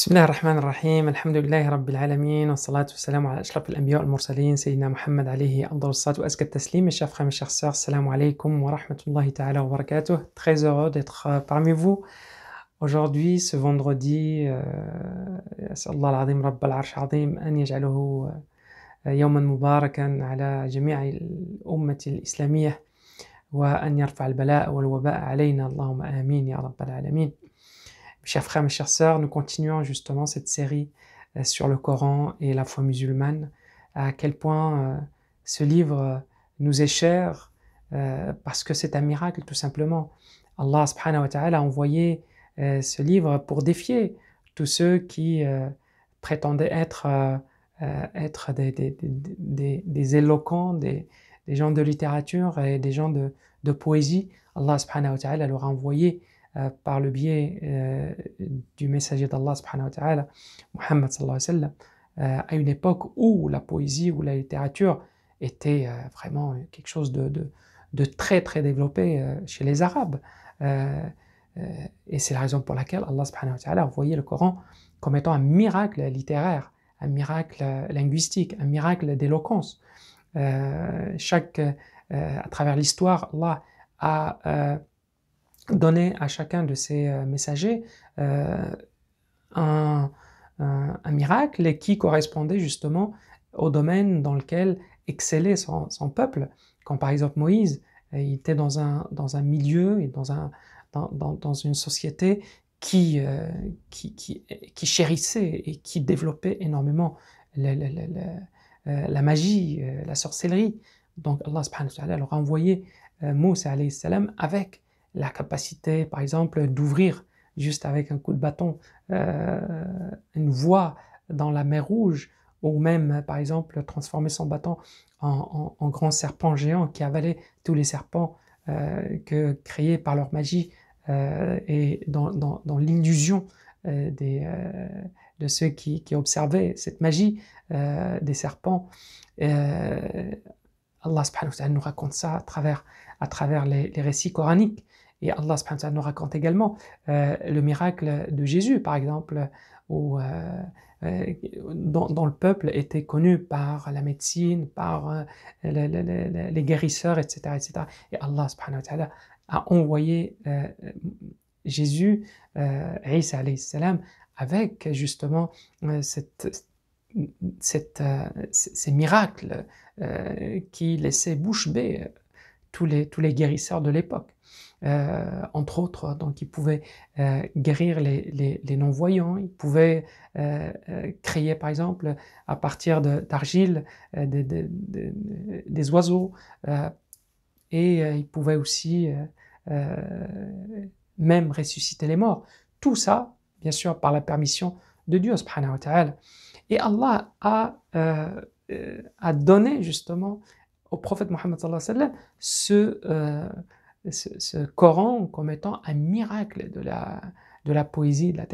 بسم الله الرحمن الرحيم الحمد لله رب العالمين والصلاة والسلام على أشرف الأنبياء والمرسلين سيدنا محمد عليه أفضل الصلاة وأزكى التسليم الشيخ خامس الشيخ mes السلام عليكم ورحمة الله تعالى وبركاته Très heureux d'être parmi vous aujourd'hui, ce vendredi. Euh, أسأل الله العظيم رب العرش العظيم أن يجعله آه، يوما مباركا على جميع الأمة الإسلامية وأن يرفع البلاء والوباء علينا اللهم آمين يا رب العالمين. chers frères, mes chères sœurs, nous continuons justement cette série euh, sur le Coran et la foi musulmane, à quel point euh, ce livre euh, nous est cher, parce que c'est un miracle tout simplement. Allah subhanahu wa ta'ala a envoyé ce livre pour défier tous ceux qui prétendaient être, des, éloquents, des, gens de littérature et des gens de, poésie. Allah subhanahu wa ta'ala leur a envoyé euh, par le biais euh, du messager d'Allah subhanahu Muhammad sallallahu euh, à une époque où la poésie ou la littérature était vraiment quelque chose de, très très développé chez les Arabes. et c'est la raison pour laquelle Allah subhanahu wa ta'ala voyait le Coran comme étant un miracle littéraire, un miracle linguistique, un miracle d'éloquence. chaque, à travers l'histoire, Allah a donner à chacun de ses euh, messagers euh, un, miracle et qui correspondait justement au domaine dans lequel excellait son, peuple. Quand par exemple Moïse, euh, il était dans un, dans un milieu et dans, un, dans, dans, dans une société qui, qui, qui, chérissait et qui développait énormément la, magie, la sorcellerie. Donc Allah subhanahu wa ta'ala a envoyé Moussa alayhi salam avec la capacité, par exemple, d'ouvrir juste avec un coup de bâton euh, une voie dans la mer Rouge, ou même, par exemple, transformer son bâton en, en, grand serpent géant qui avalait tous les serpents euh, que, créés par leur magie euh, et dans, l'illusion de ceux qui, observaient cette magie des serpents. Allah subhanahu wa nous raconte ça à travers, à travers les récits coraniques. Et Allah subhanahu nous raconte également euh, le miracle de Jésus, par exemple, où, euh, euh, dont, le peuple était connu par la médecine, par les, guérisseurs, etc., etc. Et Allah subhanahu a envoyé Jésus, Isa salam, avec justement ces miracles qui laissaient bouche bée tous les, tous les guérisseurs de l'époque. Euh, entre autres. Donc, il pouvait euh, guérir les, non-voyants, il pouvait euh, créer, par exemple, à partir d'argile, des, oiseaux, et il pouvait aussi même ressusciter les morts. Tout ça, bien sûr, par la permission de Dieu, subhanahu wa ta'ala. Et Allah a, a donné justement au prophète Mohammed ce, ce, Coran comme étant un miracle de la, de la poésie, de la,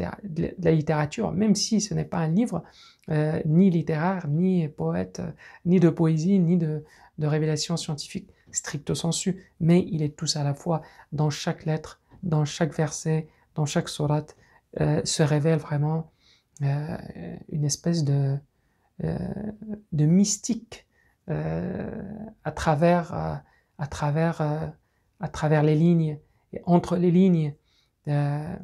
la, littérature, même si ce n'est pas un livre euh, ni littéraire, ni poète, euh, ni de poésie, ni de, révélation scientifique stricto sensu, mais il est tous à la fois dans chaque lettre, dans chaque verset, dans chaque sourate, euh, se révèle vraiment une espèce de, de mystique à travers, à travers à travers les lignes et entre les lignes. Euh,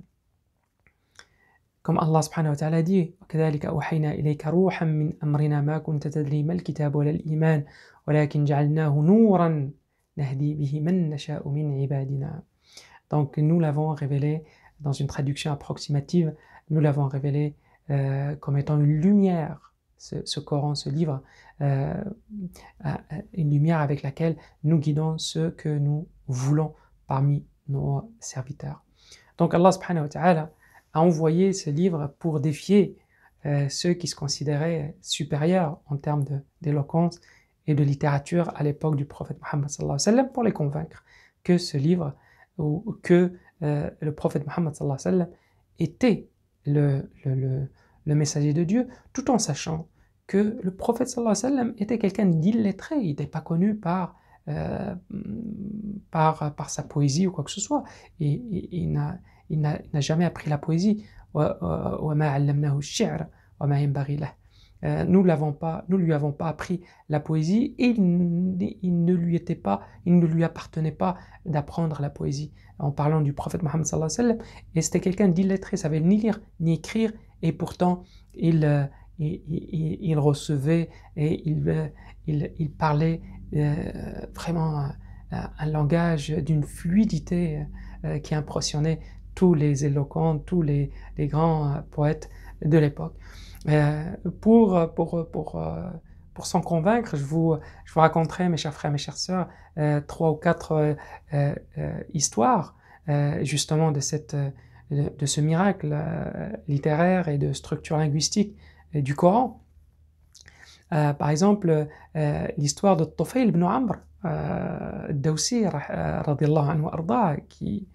comme Allah subhanahu wa ta'ala dit وكذلك أوحينا إليك روحا من أمرنا ما كنت تدري ما الكتاب ولا الإيمان ولكن جعلناه نورا نهدي به من نشاء من عبادنا Donc nous l'avons révélé dans une traduction approximative, nous l'avons révélé euh, comme étant une lumière, ce, ce Coran, ce livre, euh, une lumière avec laquelle nous guidons ceux que nous voulant parmi nos serviteurs. Donc Allah subhanahu wa ta'ala a envoyé ce livre pour défier euh, ceux qui se considéraient supérieurs en termes d'éloquence et de littérature à l'époque du prophète Mohammed sallallahu alayhi wa sallam pour les convaincre que ce livre ou que euh, le prophète Mohammed sallallahu alayhi wa sallam était le, messager de Dieu tout en sachant que le prophète sallallahu alayhi wa sallam était quelqu'un d'illettré, il n'était pas connu par euh, par, par sa poésie ou quoi que ce soit. Et, il n'a jamais appris la poésie. Euh, nous l'avons pas, nous lui avons pas appris la poésie et il, ne lui était pas, il ne lui appartenait pas d'apprendre la poésie. En parlant du prophète Mohammed sallallahu et c'était quelqu'un d'illettré, savait ni lire ni écrire, et pourtant il, euh, il, recevait et il, euh, parlait euh, vraiment euh, un langage d'une fluidité qui impressionnait tous les éloquents, tous les, grands poètes de l'époque. pour, s'en convaincre, je vous, raconterai, mes chers frères, mes chères sœurs, trois ou quatre histoires justement de ce miracle littéraire et de structure linguistique euh, du Coran. Euh, par exemple, euh, l'histoire de Tufayl ibn Amr, euh, qui,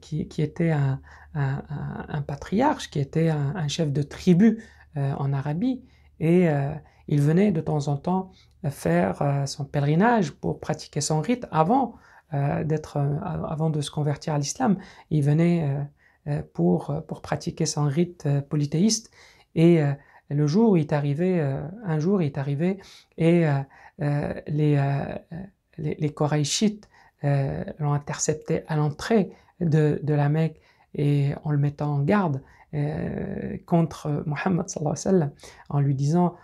qui, qui était un, un, patriarche, qui était un, un chef de tribu en Arabie, et il venait de temps en temps faire son pèlerinage pour pratiquer son rite avant, d'être, avant de se convertir à l'islam. Il venait pour, pour pratiquer son rite polythéiste et le jour où il est arrivé, euh, un jour il est arrivé et euh, euh, les, les, les, Koraïchites l'ont intercepté à l'entrée de, de, la Mecque et en le mettant en garde contre Mohammed en lui disant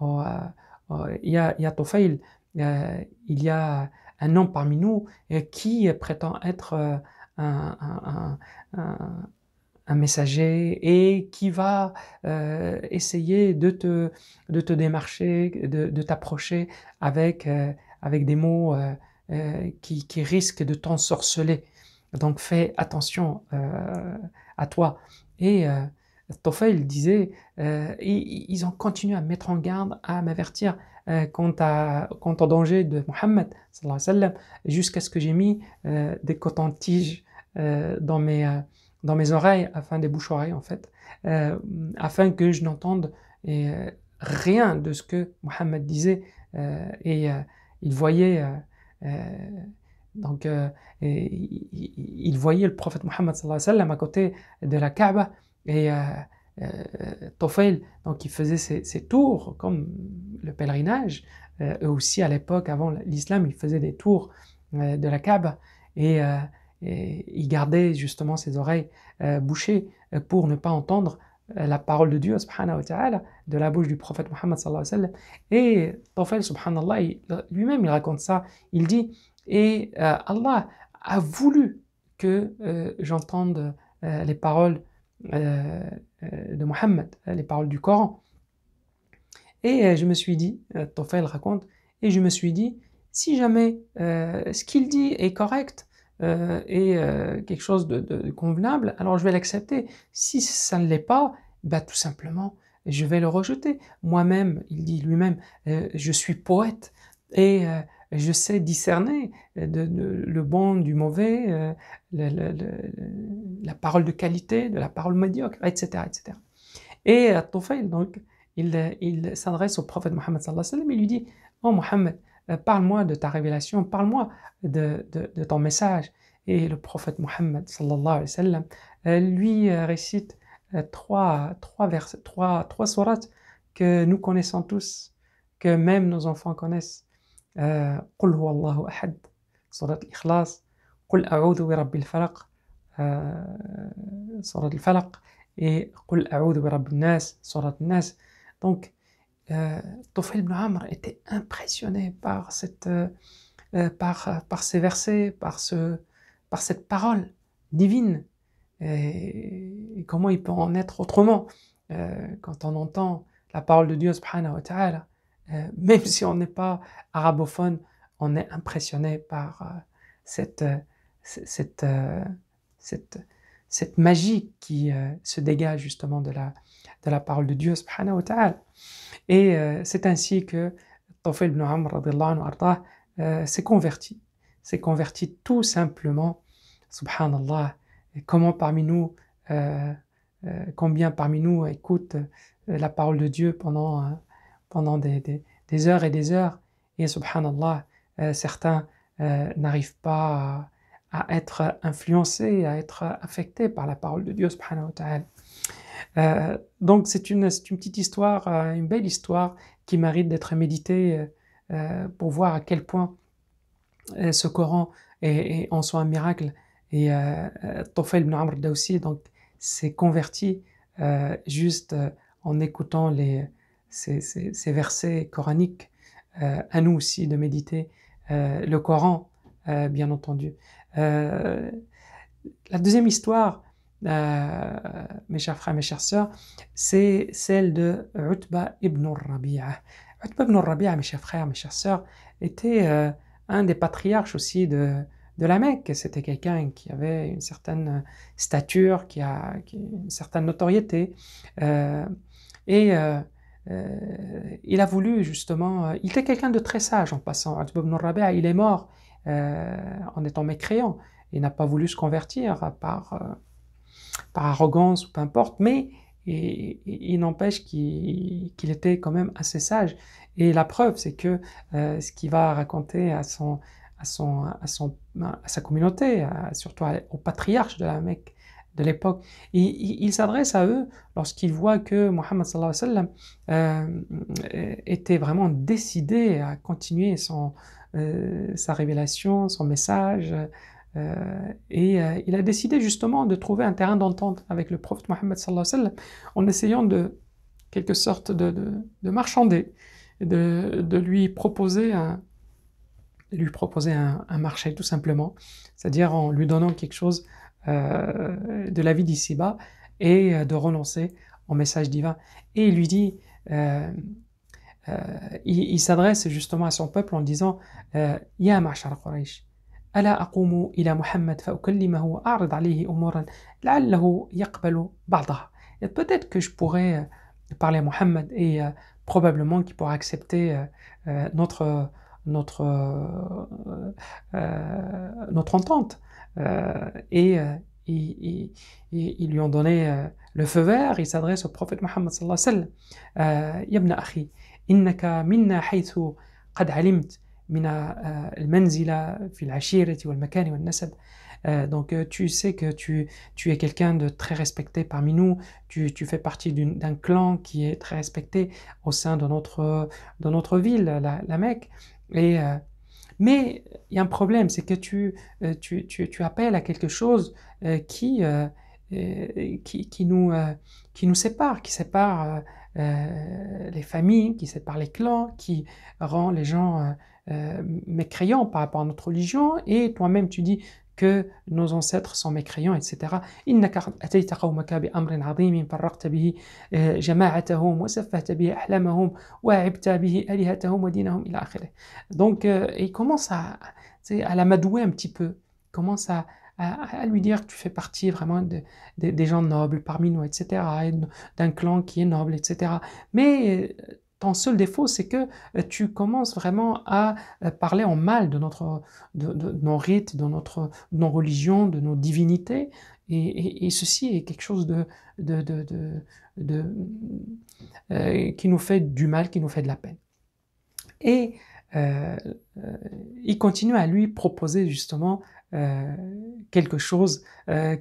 oh, oh, il y a, il y a il y a un homme parmi nous qui prétend être un, un, un, un messager et qui va euh, essayer de te, de te démarcher, de, de t'approcher avec, euh, avec des mots euh, qui, qui, risquent de t'ensorceler. Donc fais attention à toi. Et il disait, ils, ont continué à mettre en garde, à m'avertir quant, à, quant au danger de Mohammed, jusqu'à ce que j'ai mis des cotons-tiges dans mes dans mes oreilles, afin des bouches-oreilles en fait, euh, afin que je n'entende euh, rien de ce que Mohammed disait. Euh, et il voyait, donc, il voyait le prophète Mohammed à côté de la Kaaba et Tofail donc il faisait ses, tours comme le pèlerinage. eux aussi à l'époque, avant l'islam, ils faisaient des tours de la Kaaba et il gardait justement ses oreilles euh, bouchées euh, pour ne pas entendre euh, la parole de Dieu subhanahu wa ta'ala de la bouche du prophète Mohammed sallallahu et Tawfel subhanallah lui-même il raconte ça il dit et Allah a voulu que j'entende les paroles de Mohammed les paroles du Coran et je me suis dit Tawfel raconte et je me suis dit si jamais ce qu'il dit est correct euh, et euh, quelque chose de, convenable, alors je vais l'accepter. Si ça ne l'est pas, bah, tout simplement, je vais le rejeter. Moi-même, il dit lui-même, euh, je suis poète et je sais discerner le bon du mauvais, la parole de qualité, de la parole médiocre, etc. etc. Et à donc, il, s'adresse au prophète Mohammed sallallahu lui dit « Oh Mohammed, euh, parle-moi de ta révélation, parle-moi de, de, de, ton message. Et le prophète Mohammed sallallahu alayhi wa sallam, euh, lui euh, récite trois, trois, vers, trois, trois sourates que nous connaissons tous, que même nos enfants connaissent. Euh, قل هو الله أحد سورة الإخلاص قل أعوذ برب الفلق سورة الفلق et Qul a'udhu أعوذ برب الناس سورة nas. donc euh, Tofel ibn Amr était impressionné par, cette, euh, euh, par, par ces versets, par, ce, par cette parole divine. Et, comment il peut en être autrement quand on entend la parole de Dieu, même si on n'est pas arabophone, on est impressionné par cette, cette, cette, magie qui se dégage justement de la, de la parole de Dieu subhanahu wa ta'ala. Et euh, c'est ainsi que Tawfil ibn Amr euh, s'est converti. S'est converti tout simplement, subhanallah. Et comment parmi nous, euh, combien parmi nous écoutent la parole de Dieu pendant, pendant des, des, heures et des heures et subhanallah, certains n'arrivent pas à, à, être influencés, à être affectés par la parole de Dieu subhanahu wa ta'ala. Euh, donc c'est une, petite histoire, euh, une belle histoire qui mérite d'être méditée euh, pour voir à quel point ce Coran est, en soi un miracle. Et euh, Tofel ibn Amr donc, s'est converti juste en écoutant les, ces, ces versets coraniques. à nous aussi de méditer le Coran, bien entendu. la deuxième histoire, euh, mes chers frères, mes chères sœurs, c'est celle de Utba ibn Rabi'a. Utba ibn Rabi'a, mes chers frères, mes chères sœurs, était euh, un des patriarches aussi de, de la Mecque. C'était quelqu'un qui avait une certaine euh, stature, qui a, une certaine notoriété. et il a voulu justement. il était quelqu'un de très sage en passant. Utba ibn Rabia, il est mort en étant mécréant. Il n'a pas voulu se convertir par par arrogance ou peu importe, mais il n'empêche qu'il était quand même assez sage. Et la preuve, c'est que euh, ce qu'il va raconter à, son, à, sa communauté, surtout au patriarche de la Mecque de l'époque, il, s'adresse à eux lorsqu'il voit que Mohammed euh, était vraiment décidé à continuer euh, sa révélation, son message, euh, et euh, il a décidé justement de trouver un terrain d'entente avec le prophète Mohammed en essayant de, quelque sorte, de, de marchander, de, lui proposer un, lui proposer un, marché tout simplement, c'est-à-dire en lui donnant quelque chose euh, de la vie d'ici-bas et de renoncer au message divin. Et il lui dit, il, s'adresse justement à son peuple en disant, Ya Mashar Quraysh, ألا أقوم إلى محمد فأكلمه وأعرض عليه أمورا لعله يقبل بعضها peut-être que je pourrais parler à Mohammed et euh, probablement qu'il pourra accepter euh, notre, notre, euh, notre entente. euh, et, ils lui ont donné euh, le feu vert, il s'adresse au prophète Mohammed sallallahu alayhi wa sallam. euh, Yabna akhi, innaka minna haythu qad alimt. donc euh, tu sais que tu, tu es quelqu'un de très respecté parmi nous, tu, tu fais partie d'un clan qui est très respecté au sein de notre, de notre ville, la, la Mecque. Et, euh, mais il y a un problème, c'est que tu, euh, tu, tu, tu, appelles à quelque chose qui, qui, qui, nous, qui nous sépare, qui sépare les familles, qui sépare les clans, qui rend les gens euh, mécréants par rapport à notre religion, et toi-même tu dis que nos ancêtres sont mécréants, etc. Euh, Donc, il euh, commence à, à l'amadouer un petit peu, commence à, à, lui dire que tu fais partie vraiment de, des gens nobles parmi nous, etc., d'un clan qui est noble, etc. Mais ton seul défaut, c'est que euh, tu commences vraiment à euh, parler en mal de, notre, de, nos rites, de, notre, de nos religions, de nos divinités. Et, ceci est quelque chose de, de, euh, qui nous fait du mal, qui nous fait de la peine. Et il continue à lui proposer justement quelque chose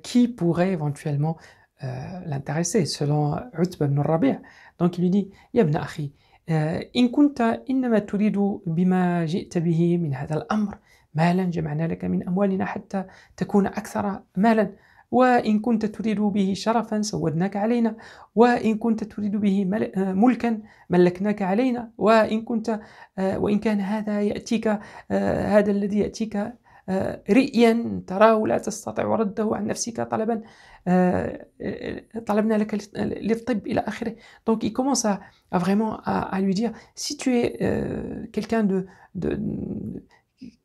qui pourrait éventuellement l'intéresser, selon Utb ibn Donc il lui dit Ibn Akhi, آه، إن كنت إنما تريد بما جئت به من هذا الأمر مالا جمعنا لك من أموالنا حتى تكون أكثر مالا وإن كنت تريد به شرفا سودناك علينا وإن كنت تريد به آه، ملكا ملكناك علينا وإن كنت آه، وإن كان هذا يأتيك هذا الذي يأتيك donc il commence à, vraiment à, lui dire si tu es euh, quelqu'un de,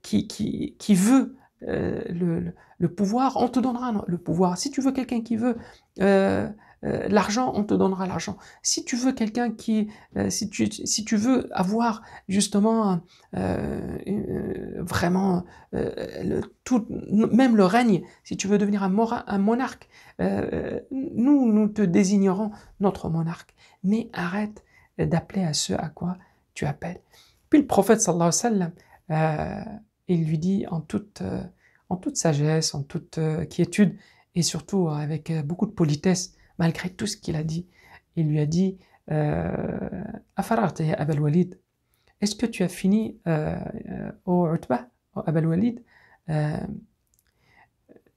qui, qui, qui veut euh, le, le, pouvoir on te donnera le pouvoir si tu veux quelqu'un qui veut euh, euh, l'argent, on te donnera l'argent. Si tu veux quelqu'un qui, euh, si, tu, veux avoir justement euh, vraiment même le règne, si tu veux devenir un, monarque, nous, nous te désignerons notre monarque. Mais arrête d'appeler à ce à quoi tu appelles. Puis le prophète sallallahu alayhi wa sallam, il lui dit en toute sagesse, en toute quiétude, et surtout avec beaucoup de politesse, malgré tout ce qu'il a dit. Il lui a dit euh, Afararta ya Abel Walid, est-ce que tu as fini euh, euh, au Utba, au Abel Walid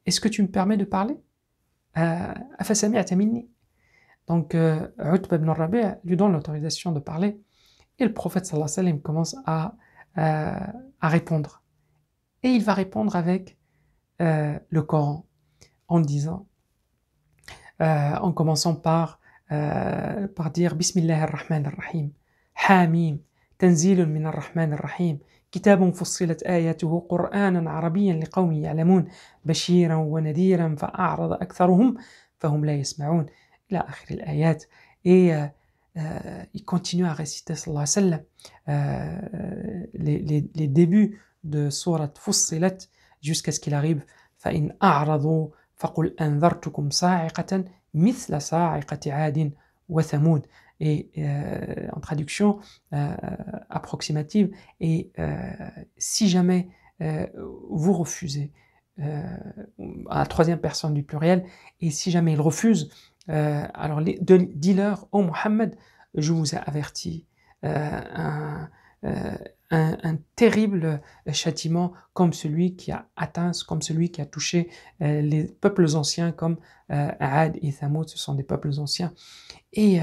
Est-ce que tu me permets de parler sami Atamini donc, euh, Utba ibn Rabi'a lui donne l'autorisation de parler. Et le prophète sallallahu alayhi commence à, répondre. Et il va répondre avec le Coran en disant en commençant par, par dire Bismillah ar-Rahman ar-Rahim, Hamim, تنزيل من الرحمن الرحيم كتاب فصلت آياته قرآنا عربيا لقوم يعلمون بشيرا ونذيرا فأعرض أكثرهم فهم لا يسمعون إلى آخر الآيات Et euh, il continue à réciter sallallahu alayhi wa sallam euh, les, les, les débuts de surat Fussilat jusqu'à ce qu'il arrive فإن أعرضوا فقل أنذرتكم صاعقة مثل صاعقة عاد et euh, en traduction euh, approximative et euh, si jamais vous refusez à la troisième personne du pluriel et si jamais il refuse, alors dis-leur oh Mohammed je vous ai averti un, terrible euh, châtiment comme celui qui a atteint, comme celui qui a touché euh, les peuples anciens comme Aad euh, et Thamud, ce sont des peuples anciens. Et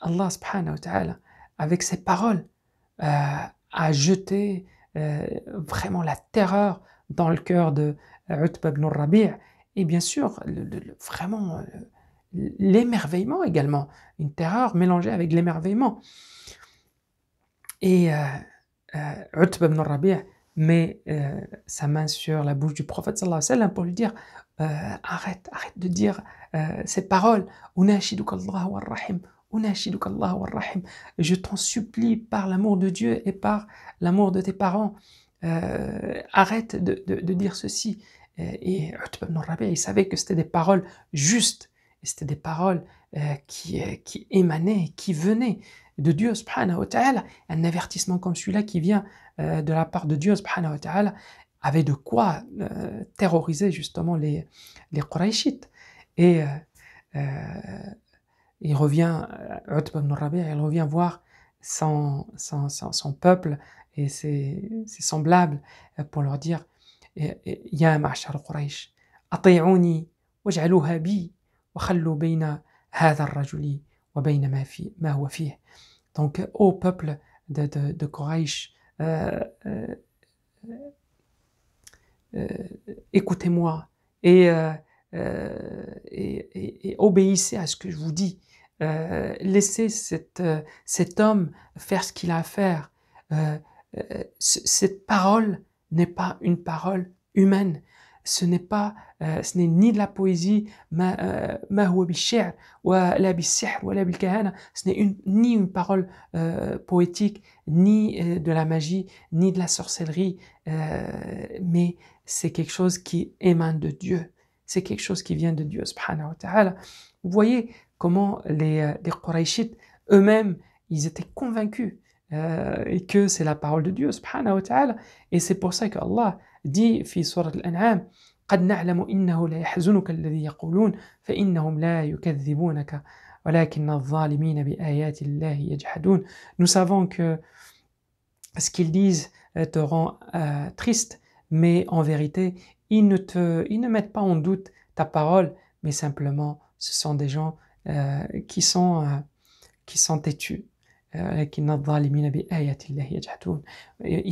Allah avec ses paroles, a jeté vraiment la terreur dans le cœur de Utba ibn Rabi' et bien sûr, vraiment l'émerveillement également, une terreur mélangée avec l'émerveillement. Et euh, euh, Utb ibn Rabi'a met euh, sa main sur la bouche du prophète sallallahu alayhi wa sallam pour lui dire Arrête, arrête de dire ces paroles. Je t'en supplie par l'amour de Dieu et par l'amour de tes parents. arrête de, dire ceci. Et Utb ibn Rabi, il savait que c'était des paroles justes c'était des paroles euh, qui, euh, qui, émanaient, qui venaient de Dieu subhanahu wa ta'ala. Un avertissement comme celui-là qui vient euh, de la part de Dieu subhanahu wa ta'ala avait de quoi terroriser justement les, les Qurayshites. Et il revient, Utbah ibn Rabi, il revient voir son, son, son, peuple et ses, semblables pour leur dire « Ya ma'shar Quraysh, ati'uni waj'aluha donc ô peuple de, de, de euh, euh, euh, écoutez-moi et, et, obéissez à ce que je vous dis laissez cet homme faire ce qu'il a à faire cette parole n'est pas une parole humaine ce n'est pas, euh, ce n'est ni de la poésie, ce n'est ni une parole euh, poétique, ni euh, de la magie, ni de la sorcellerie, mais c'est quelque chose qui émane de Dieu. C'est quelque chose qui vient de Dieu, subhanahu wa Vous voyez comment les, les eux-mêmes, ils étaient convaincus et que c'est la parole de Dieu, subhanahu wa Et c'est pour ça que Allah dit Nous savons que ce qu'ils disent te rend euh, triste, mais en vérité, ils ne, te, ne mettent pas en doute ta parole, mais simplement, ce sont des gens euh, qui, sont, euh, qui sont têtus. Ils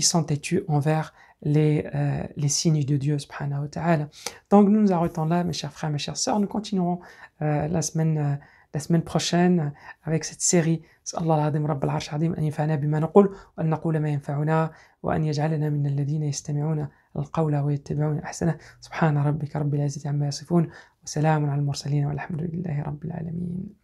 sont têtus envers les, euh, les signes de Dieu, subhanahu wa ta'ala. Donc nous nous arrêtons là, mes chers frères, mes chères sœurs. Nous continuerons euh, la, semaine, euh, la semaine prochaine avec cette série. نسأل الله العظيم رب العرش العظيم أن ينفعنا بما نقول وأن نقول ما ينفعنا وأن يجعلنا من الذين يستمعون القول ويتبعون أحسنه سبحان ربك رب العزة عما يصفون وسلام على المرسلين والحمد لله رب العالمين